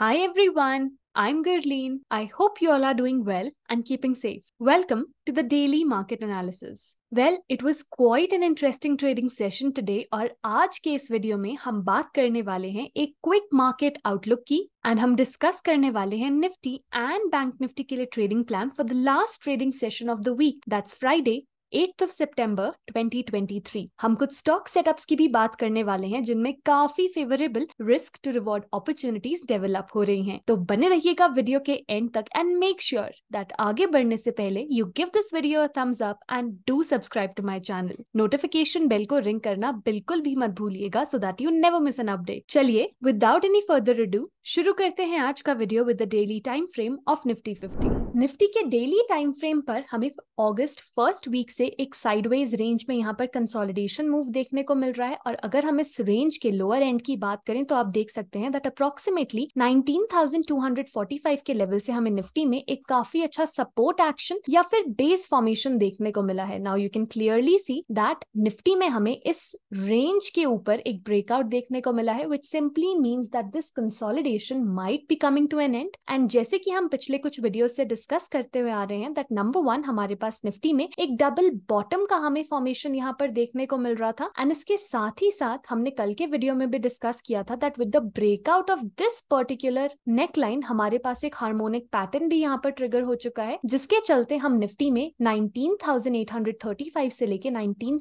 Hi everyone, I'm Gurleen. I hope you all are doing well and keeping safe. Welcome to the daily market analysis. Well, it was quite an interesting trading session today Or, आज के video, video में हम बात a quick market outlook, quick market outlook discuss and हम discuss करने वाले हैं Nifty and bank Nifty के लिए trading plan for the last trading session of 8th ऑफ September 2023 हम कुछ स्टॉक सेटअप्स की भी बात करने वाले हैं जिनमें काफी favourable risk to reward opportunities develop हो रही हैं तो बने रहिएगा वीडियो के एंड तक एंड मेक श्योर दैट आगे बढ़ने से पहले you give this video thumbs up and do subscribe to my channel notification bell को रिंग करना बिल्कुल भी मत भूलिएगा so that you never miss an update चलिए विदाउट एनी फर्दर डू शुरू करते हैं आज का video with the daily time frame of Nifty 50। Nifty के डेली टाइम फ्रेम पर हमें अगस्त फर्स्ट वीक से एक साइडवेज रेंज में यहाँ पर कंसोलिडेशन मूव देखने को मिल रहा है और अगर हम इस रेंज के लोअर एंड की बात करें तो आप देख सकते हैं दैट अप्रोक्सीमेटली 19,245 के लेवल से हमें निफ्टी में एक काफी अच्छा सपोर्ट एक्शन या फिर बेस फॉर्मेशन देखने को मिला है now you can clearly see that Nifty में हमें इस रेंज के ऊपर एक ब्रेकआउट देखने को मिला है which simply means that this consolidation session might be coming to an end and जैसे कि हम पिछले कुछ वीडियो से डिस्कस करते हुए आ रहे हैं दैट नंबर वन हमारे पास निफ्टी में एक डबल बॉटम का हमें फॉर्मेशन यहाँ पर देखने को मिल रहा था एंड इसके साथ ही साथ हमने कल के वीडियो में भी डिस्कस किया था that with the breakout of this particular line हमारे पास एक हार्मोनिक पैटर्न भी यहाँ पर ट्रिगर हो चुका है जिसके चलते हम निफ्टी में नाइनटीन से लेके नाइनटीन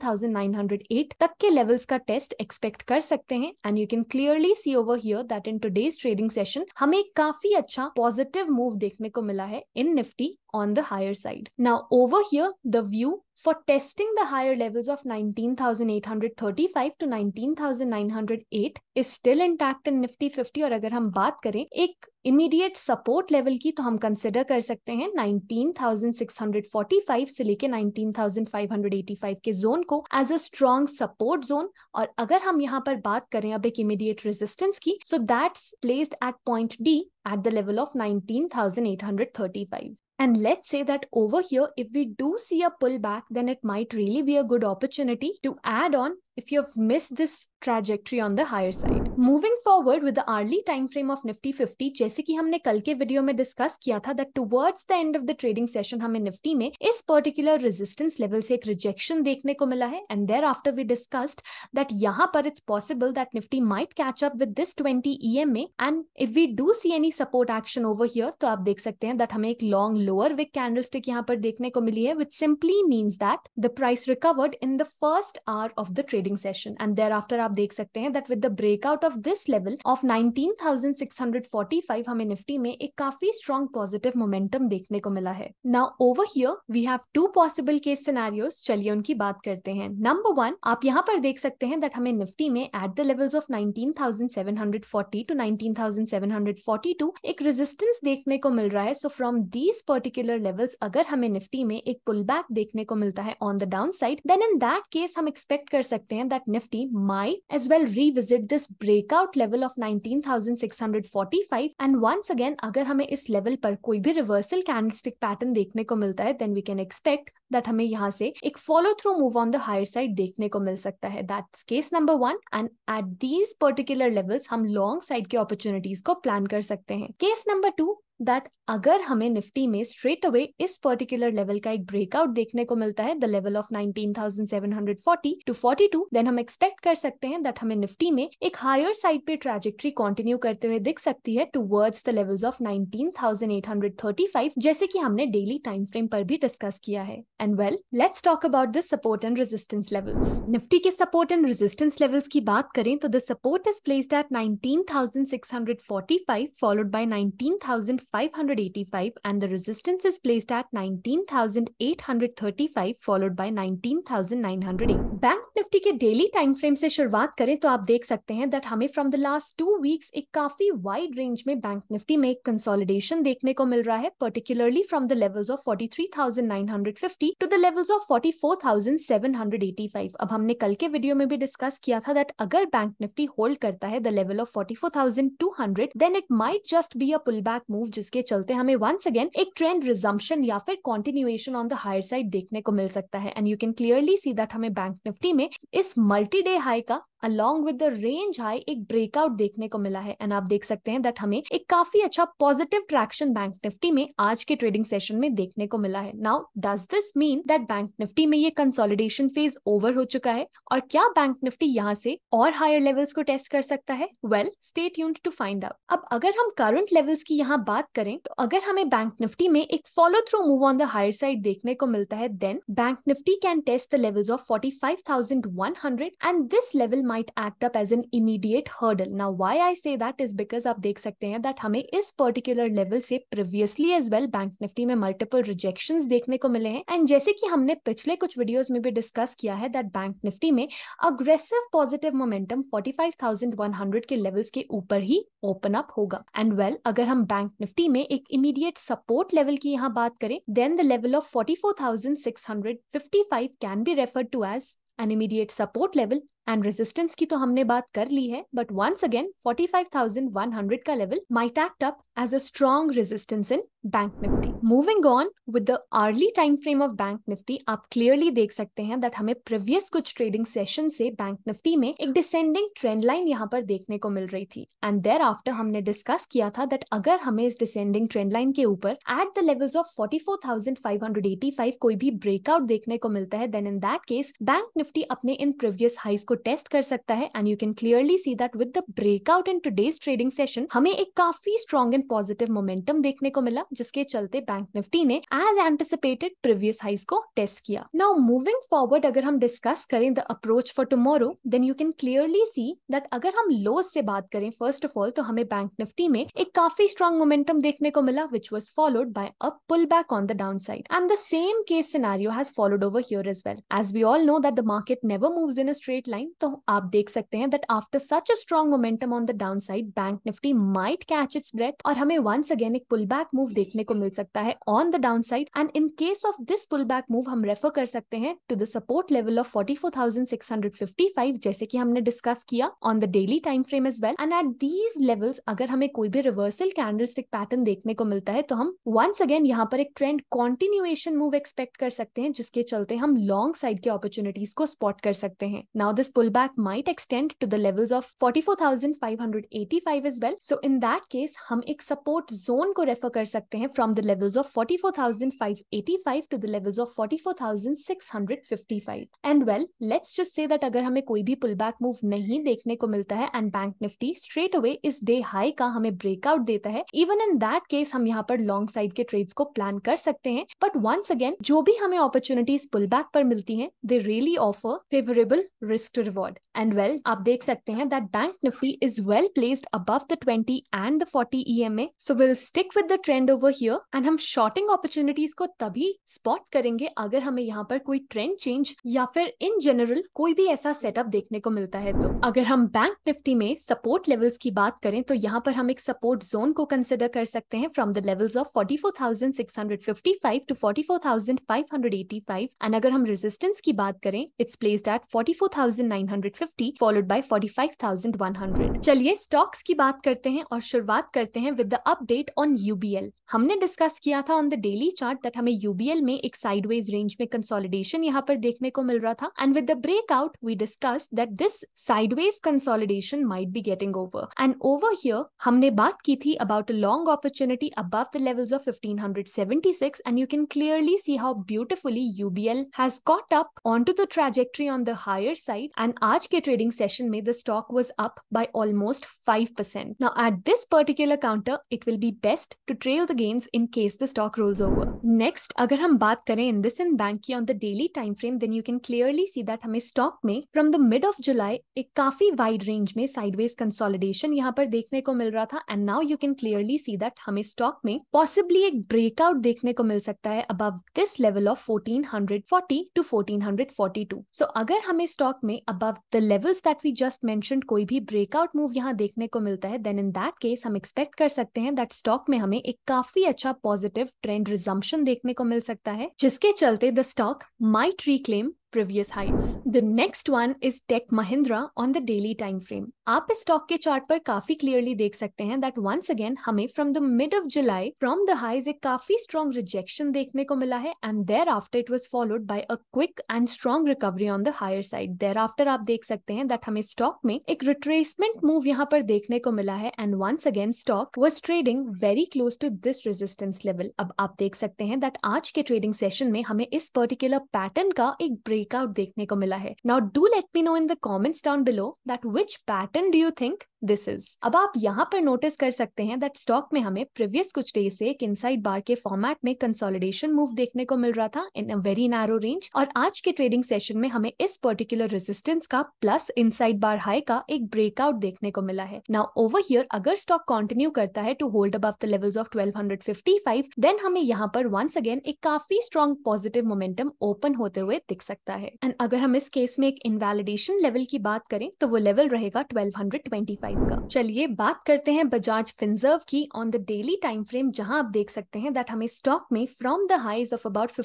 तक के लेवल्स का टेस्ट एक्सपेक्ट कर सकते हैं and you can clearly see over here that in today's trading trading session हमें काफी अच्छा पॉजिटिव मूव देखने को मिला है in Nifty on the higher side. Now, over here, the view for testing the higher levels of 19,835 to 19,908 is still intact in Nifty 50 और अगर हम बात करें एक इमीडिएट सपोर्ट लेवल की तो हम कंसिडर कर सकते हैं 19,645 से लेके 19,585 के जोन को as a strong support zone और अगर हम यहाँ पर बात करें अब एक इमीडिएट रेजिस्टेंस की so that's placed at point D at the level of 19,835. And let's say that over here, if we do see a pullback, then it might really be a good opportunity to add on if you have missed this trajectory on the higher side. Moving forward with the hourly time frame of Nifty 50, जैसे कि हमने कल के video में discuss किया था that towards the end of the trading session हमें Nifty में इस पर्टिकुलर रेजिस्टेंस लेवल से एक रिजेक्शन देखने को मिला है and thereafter we discussed that यहाँ पर it's possible that Nifty might catch up with this 20 EMA and if we do see any support action over here तो आप देख सकते हैं दैट हमें एक लॉन्ग लोअर विक कैंडलस्टिक यहाँ पर देखने को मिली है which simply means that the price recovered in the first hour of the trading trading session and there after आप देख सकते हैं that with the breakout of this level of 19,645 हमें निफ्टी में एक काफी स्ट्रॉन्ग पॉजिटिव मोमेंटम देखने को मिला है now over here we have two possible case scenarios चलिए उनकी बात करते हैं नंबर वन आप यहाँ पर देख सकते हैं दैट हमें निफ्टी में at the levels of 19,740 to 19,742 एक रेजिस्टेंस देखने को मिल रहा है so from these particular levels अगर हमें निफ्टी में एक पुल देखने को मिलता है on the down side then in that case हम एक्सपेक्ट कर सकते हैं हैं that Nifty my as understand that this breakout level of nineteen thousand six hundred forty five and once again अगर हमें इस लेवल पर कोई भी रिवर्सल कैंडलस्टिक पैटर्न देखने को मिलता है then we can expect that हमें यहाँ से एक follow through move on the higher side देखने को मिल सकता है that's case number one and at these particular levels हम लॉन्ग साइड के अपॉर्चुनिटीज को प्लान कर सकते हैं केस नंबर टू दैट अगर हमें निफ्टी में स्ट्रेट अवे इस पर्टिकुलर लेवल का एक ब्रेकआउट देखने को मिलता है the level of 19,740 to 42 then हम एक्सपेक्ट कर सकते हैं दैट हमें निफ्टी में एक हायर साइड पे ट्रेजेक्ट्री कंटिन्यू करते हुए दिख सकती है टूवर्ड्स द लेवल्स ऑफ 19,835 जैसे कि हमने डेली टाइम फ्रेम पर भी डिस्कस किया है and well let's talk about this support and resistance levels Nifty के सपोर्ट एंड रेजिस्टेंस लेवल्स की बात करें तो the support is placed at 19,645 followed by 19,000 585 and the resistance is placed at 19,835 followed by 19,908 bank Nifty के daily time frame से शुरुआत करें तो आप देख सकते हैं that हमें from the last two weeks एक काफी वाइड रेंज में बैंक निफ्टी में एक consolidation देखने को मिल रहा है particularly from the levels of 43,950 to the levels of 44,785 अब हमने कल के वीडियो में भी डिस्कस किया था दैट अगर बैंक निफ्टी होल्ड करता है the level of 44,200 then it might just be a pull back move जिसके चलते हमें वंस अगेन एक ट्रेंड रिजम्पन या फिर continuation on the higher side देखने को मिल सकता है and you can clearly see that हमें बैंक निफ्टी में इस मल्टी डे हाई का along with the range high एक ब्रेकआउट देखने को मिला है एंड आप देख सकते हैं दैट हमें एक काफी अच्छा पॉजिटिव ट्रैक्शन बैंक निफ्टी में आज के ट्रेडिंग सेशन में देखने को मिला है now does this mean that bank Nifty में ये कंसोलिडेशन फेज ओवर हो चुका है और क्या बैंक निफ्टी यहाँ से और हायर लेवल्स को टेस्ट कर सकता है well state unit to find out अब अगर हम करंट लेवल्स की यहाँ बात करें तो अगर हमें बैंक निफ्टी में एक follow through move on the higher side देखने को मिलता है then bank Nifty can test the levels of forty five thousand one hundred and this level might act up as an immediate hurdle. Now, why I say that is because आप देख सकते हैं that हमें इस particular level से previously as well bank Nifty में multiple rejections देखने को मिले हैं and जैसे कि हमने पिछले कुछ वीडियोस में भी डिस्कस किया है that बैंक निफ्टी में aggressive positive momentum 45,100 के लेवल्स के ऊपर ही ओपन अप होगा एंड वेल well, अगर हम बैंक निफ्टी में एक इमीडिएट सपोर्ट लेवल की यहाँ बात करें then the level of 44,655 can be referred to as an immediate support level and resistance की तो हमने बात कर ली है बट वंस अगेन 45,100 का level might act up as a strong resistance in bank Nifty moving on with the hourly time frame of bank Nifty आप clearly देख सकते हैं दैट हमें प्रीवियस कुछ ट्रेडिंग सेशन से बैंक निफ्टी में एक डिसेंडिंग ट्रेंड लाइन यहाँ पर देखने को मिल रही थी एंड देर आफ्टर हमने डिस्कस किया था दैट अगर हमें इस डिसेंडिंग ट्रेंड लाइन के ऊपर एट द लेवल्स ऑफ 44,585 कोई भी ब्रेकआउट देखने को मिलता है then in that case bank Nifty अपने इन प्रीवियस हाइस को टेस्ट कर सकता है and you can clearly see that with the breakout in today's trading session हमें एक काफी स्ट्रॉन्ग एंड पॉजिटिव मोमेंटम देखने को मिला जिसके चलते बैंक निफ्टी ने एज एंटिसिपेटेड प्रीवियस हाइज को टेस्ट किया नाउ मूविंग फॉरवर्ड अगर हम डिस्कस करें the approach for tomorrow then you can clearly see that अगर हम लोज से बात करें फर्स्ट ऑफ ऑल तो हमें बैंक निफ्टी में एक काफी स्ट्रॉन्ग मोमेंटम देखने को मिला which was followed by a pull back on the down side and the same case scenario has followed over here as well as we all know that the market never moves in a straight line time तो आप देख सकते हैं that after such a strong momentum on the down side bank Nifty might catch its breath और हमें once again एक पुल back move देखने को मिल सकता है on the down side and in case of this pull back move हम refer कर सकते हैं to the support level of 44,655 जैसे कि हमने डिस्कस किया on the daily time frame as well and at these levels अगर हमें कोई भी रिवर्सल कैंडल स्टिक पैटर्न देखने को मिलता है तो हम वंस अगेन यहाँ पर एक ट्रेंड कॉन्टिन्यूएशन मूव एक्सपेक्ट कर सकते हैं जिसके चलते हम लॉन्ग साइड के अपॉर्चुनिटीज को स्पॉट कर सकते हैं now this pullback might extend to the levels of 44,585 as well. So in that case, हम एक support zone को refer कर सकते हैं from the levels of 44,585 to the levels of 44,655. And well, let's just say that अगर हमें कोई भी pullback move नहीं देखने को मिलता है and Bank Nifty straight away इस day high का हमें breakout देता है, even in that case हम यहाँ पर long side के trades को plan कर सकते हैं. But once again, जो भी हमें opportunities pullback पर मिलती हैं, they really offer favorable risk to reward and well आप देख सकते हैं that bank Nifty is well placed above the twenty and the forty E M A so will stick with the trend over here and हम shorting opportunities को तभी spot करेंगे अगर हमें यहाँ पर कोई ट्रेंड चेंज या फिर इन जनरल कोई भी ऐसा सेटअप देखने को मिलता है तो अगर हम बैंक निफ्टी में सपोर्ट लेवल्स की बात करें तो यहाँ पर हम एक सपोर्ट जोन को कंसिडर कर सकते हैं from the levels of forty four thousand six hundred fifty five to forty four thousand five hundred eighty five and अगर हम रेजिस्टेंस की बात करें it's placed at forty 44,000 4950 followed by 45100 चलिए स्टॉक्स की बात करते हैं और शुरुआत करते हैं with the update on UBL हमने डिस्कस किया था on the daily chart that हमें यूबीएल में एक साइडवेज रेंज में कंसोलिडेशन यहाँ पर देखने को मिल रहा था and with the breakout we discuss that this sideways consolidation might be getting over and over here हमने बात की थी about a long opportunity above the levels of fifteen hundred seventy six and you can clearly see how beautifully UBL has caught up on to the trajectory on the higher side And आज के trading session में the stock was up by almost 5%. Now at this particular counter, it will be best to trail the gains in case the stock rolls over. Next, अगर हम बात करें IndusInd Bank की on the daily time frame, then you can clearly see that hame stock में from the mid of July a kafi wide range में sideways consolidation यहाँ पर देखने को मिल रहा था and now you can clearly see that hame stock में possibly a breakout देखने को मिल सकता है above this level of 1440 to 1442. So अगर हमें stock में above the levels that we just mentioned कोई भी breakout move यहाँ देखने को मिलता है then in that case हम expect कर सकते हैं that stock में हमें एक काफी अच्छा positive trend resumption देखने को मिल सकता है जिसके चलते the stock might reclaim previous highs. The next one is Tech Mahindra on the daily time frame. आप इस स्टॉक के चार्ट पर काफी क्लियरली देख सकते हैं दैट वंस अगेन हमें from the mid of July from the highs एक काफी स्ट्रॉन्ग रिजेक्शन देखने को मिला है and there after it was followed by a quick and strong recovery on the higher side there after आप देख सकते हैं दैट हमें स्टॉक में एक रिट्रेसमेंट मूव यहाँ पर देखने को मिला है and once again stock was trading very close to this resistance level अब आप देख सकते हैं दैट आज के ट्रेडिंग सेशन में हमें इस पर्टिकुलर पैटर्न का एक ब्रेक ब्रेकआउट देखने को मिला है now do let me know in the comments down below that which pattern do you think this is अब आप यहाँ पर नोटिस कर सकते हैं दैट स्टॉक में हमें प्रीवियस कुछ डे से एक इनसाइड बार के फॉर्मेट में कंसोलिडेशन मूव देखने को मिल रहा था in a very narrow range और आज के ट्रेडिंग सेशन में हमें इस पर्टिकुलर रेजिस्टेंस का प्लस इनसाइड बार हाई का एक ब्रेकआउट देखने को मिला है नाउ ओवर हियर अगर स्टॉक कंटिन्यू करता है to hold above the levels of 1255 then हमें यहाँ पर वंस अगेन एक काफी स्ट्रॉन्ग पॉजिटिव मोमेंटम ओपन होते हुए दिख सकता सकता है एंड अगर हम इस केस में एक इनवैलिडेशन लेवल की बात करें तो वो लेवल रहेगा 1225 का चलिए बात करते हैं बजाज फिंजर्व की on the daily time frame जहां आप देख सकते हैं दैट हमें स्टॉक में from the highs of about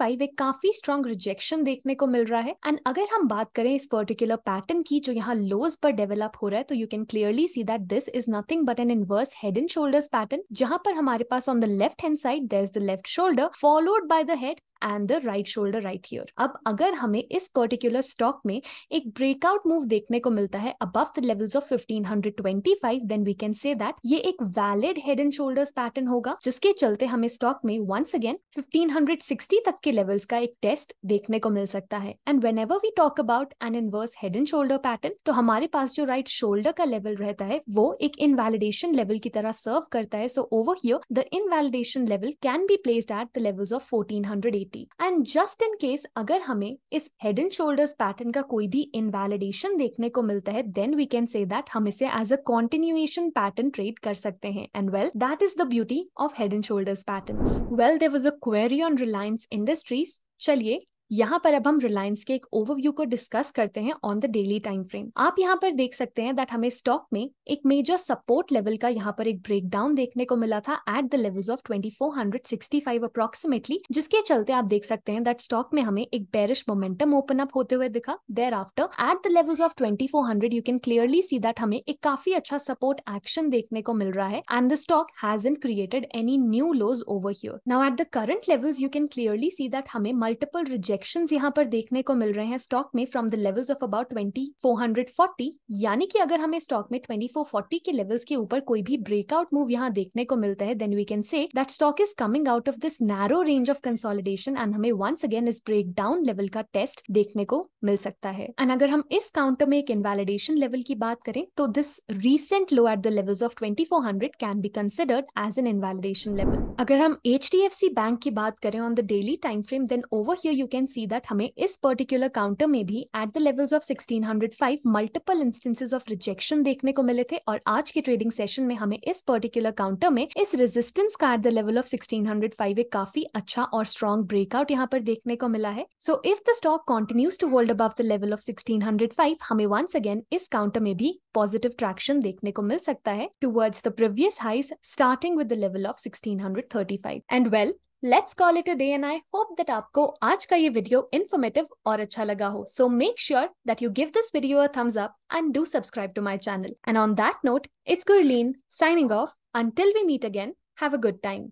five एक काफी स्ट्रॉन्ग रिजेक्शन देखने को मिल रहा है एंड अगर हम बात करें इस पर्टिकुलर पैटर्न की जो यहाँ लोज पर डेवलप हो रहा है तो you can clearly see that this is nothing but an inverse head and shoulders pattern जहां पर हमारे पास on the left hand side the left shoulder followed by the head and the right shoulder right here अब अगर हमें इस particular stock में एक ब्रेकआउट मूव देखने को मिलता है above the levels of 1525 then we can say that ये एक valid head and shoulders pattern होगा जिसके चलते हमें स्टॉक में वंस अगेन 1560 तक के लेवल्स का एक टेस्ट देखने को मिल सकता है and whenever we talk about an inverse head and shoulder pattern तो हमारे पास जो राइट right शोल्डर का लेवल रहता है वो एक इनवैलिडेशन लेवल की तरह सर्व करता है so over here the invalidation level can be placed at the levels of 1480 creativity and just in case अगर हमें इस हेड एंड शोल्डर्स पैटर्न का कोई भी इनवैलिडेशन देखने को मिलता है then we can say that हम इसे as a continuation pattern trade कर सकते हैं and well that is the beauty of head and shoulders pattern well there was a query on Reliance Industries चलिए यहाँ पर अब हम रिलायंस के एक ओवरव्यू को डिस्कस करते हैं on the daily time frame आप यहाँ पर देख सकते हैं दैट हमें स्टॉक में एक मेजर सपोर्ट लेवल का यहाँ पर एक ब्रेकडाउन देखने को मिला था at the levels of five approximately जिसके चलते आप देख सकते हैं दैट स्टॉक में हमें एक बेरिश मोमेंटम ओपन अप होते हुए दिखा there after at the levels of twenty four hundred you can clearly see that हमें एक काफी अच्छा सपोर्ट एक्शन देखने को मिल रहा है and the stock in created any new lows over here now at the current levels you can clearly see that हमें मल्टीपल रिजेक्ट करेक्शन यहाँ पर देखने को मिल रहे हैं स्टॉक में from the levels of about twenty four hundred forty यानी कि अगर हमें स्टॉक में ट्वेंटी फोर फोर्टी के लेवल्स के ऊपर कोई भी ब्रेकआउट मूव यहाँ देखने को मिलता है then we can say that stock is coming out of this narrow range of consolidation and हमें वंस अगेन इस ब्रेक डाउन लेवल का टेस्ट देखने को मिल सकता है एंड अगर हम इस काउंटर में एक इन्वेलिडेशन लेवल की बात करें तो this recent low at the levels of twenty four hundred can be considered as an invalidation level अगर हम H D F C bank की बात करें on the daily time frame then over here you can see that हमें इस particular counter में भी at the levels of 1605 multiple instances of rejection देखने को मिले थे और आज के ट्रेडिंग सेशन में हमें इस पर्टिकुलर काउंटर में इस रेजिस्टेंस का एट द लेवल ऑफ 1605 एक काफी अच्छा और स्ट्रॉन्ग ब्रेकआउट यहाँ पर देखने को मिला है so if the stock continues to hold above the level of 1605 हमें वंस अगेन इस काउंटर में भी पॉजिटिव ट्रैक्शन देखने को मिल सकता है towards the previous highs starting with the level of 1635 and well let's call it a day and I hope that आपको आज का ये वीडियो इन्फॉर्मेटिव और अच्छा लगा हो so make sure that you give this video a thumbs up and do subscribe to my channel and on that note it's Gurleen signing off until we meet again, have a good time.